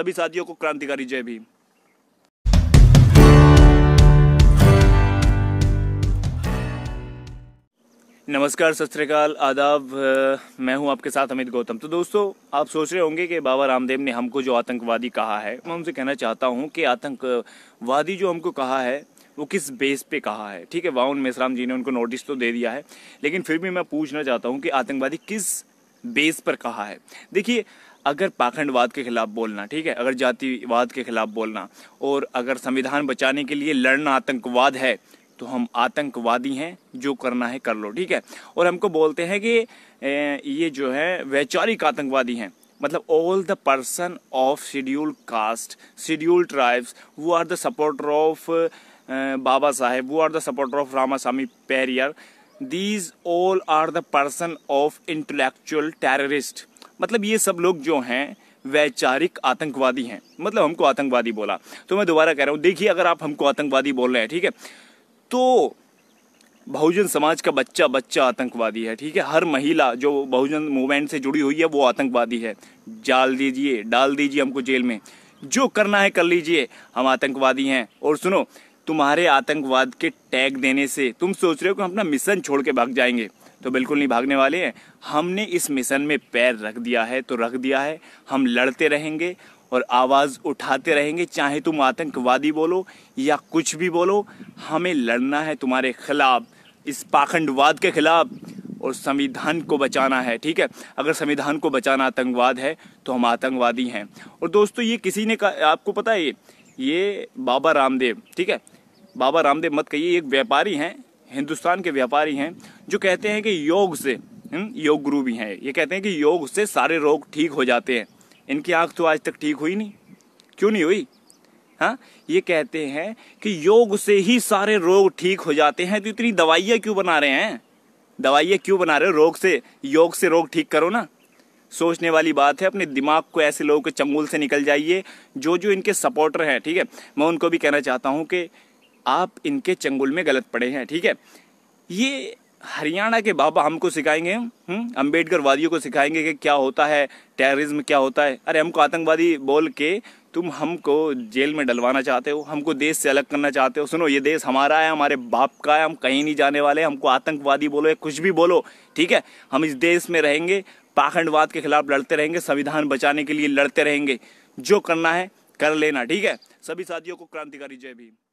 सभी साथियों को क्रांतिकारी जय भीम नमस्कार सतरीकाल आदाब मैं हूं आपके साथ अमित गौतम तो दोस्तों आप सोच रहे होंगे कि बाबा रामदेव ने हमको जो आतंकवादी कहा है मैं उनसे कहना चाहता हूं कि आतंकवादी जो हमको कहा है वो किस बेस पे कहा है ठीक है वाउन मेसराम जी ने उनको नोटिस तो दे दिया है लेकिन फिर भी मैं पूछना चाहता हूँ कि आतंकवादी किस बेस पर कहा है देखिए अगर पाखंडवाद के खिलाफ बोलना ठीक है अगर जातिवाद के खिलाफ बोलना और अगर संविधान बचाने के लिए लड़ना आतंकवाद है तो हम आतंकवादी हैं जो करना है कर लो ठीक है और हमको बोलते हैं कि ये जो है वैचारिक आतंकवादी हैं मतलब all the person of schedule caste schedule tribes वो are the supporter of Baba Saheb वो are the supporter of Ramaswamy Periyar these all are the person of intellectual terrorist मतलब ये सब लोग जो हैं वैचारिक आतंकवादी हैं मतलब हमको आतंकवादी बोला तो मैं दोबारा कह रहा हूँ देखिए अगर आप हमको आतंकवादी बोल रहे हैं ठीक है तो बहुजन समाज का बच्चा बच्चा आतंकवादी है ठीक है हर महिला जो बहुजन मूवमेंट से जुड़ी हुई है वो आतंकवादी है डाल दीजिए डाल दीजिए हमको जेल में जो करना है कर लीजिए हम आतंकवादी हैं और सुनो तुम्हारे आतंकवाद के टैग देने से तुम सोच रहे हो कि हम अपना मिशन छोड़ के भाग जाएंगे तो बिल्कुल नहीं भागने वाले हैं हमने इस मिशन में पैर रख दिया है तो रख दिया है हम लड़ते रहेंगे और आवाज़ उठाते रहेंगे चाहे तुम आतंकवादी बोलो या कुछ भी बोलो हमें लड़ना है तुम्हारे खिलाफ इस पाखंडवाद के खिलाफ और संविधान को बचाना है ठीक है अगर संविधान को बचाना आतंकवाद है तो हम आतंकवादी हैं और दोस्तों ये किसी ने कहा आपको पता है ये बाबा रामदेव ठीक है बाबा रामदेव मत कहिए एक व्यापारी हैं हिंदुस्तान के व्यापारी हैं जो कहते हैं कि योग से हम्म, योग गुरु भी हैं ये कहते हैं कि योग से सारे रोग ठीक हो जाते हैं इनकी आँख तो आज तक ठीक हुई नहीं क्यों नहीं हुई हाँ ये कहते हैं कि योग से ही सारे रोग ठीक हो जाते हैं तो इतनी दवाइयाँ क्यों बना रहे हैं दवाइयाँ क्यों बना रहे हो रोग से योग से रोग ठीक करो ना सोचने वाली बात है अपने दिमाग को ऐसे लोगों के चंगुल से निकल जाइए जो जो इनके सपोर्टर हैं ठीक है मैं उनको भी कहना चाहता हूँ कि आप इनके चंगुल में गलत पड़े हैं ठीक है ये हरियाणा के बाबा हमको सिखाएंगे अम्बेडकर हम्म? वादियों को सिखाएंगे कि क्या होता है टेररिज्म क्या होता है अरे हमको आतंकवादी बोल के तुम हमको जेल में डलवाना चाहते हो हमको देश से अलग करना चाहते हो सुनो ये देश हमारा है हमारे बाप का है हम कहीं नहीं जाने वाले हमको आतंकवादी बोलो या कुछ भी बोलो ठीक है हम इस देश में रहेंगे पाखंडवाद के खिलाफ लड़ते रहेंगे संविधान बचाने के लिए लड़ते रहेंगे जो करना है कर लेना ठीक है सभी साथियों को क्रांतिकारी जय भीम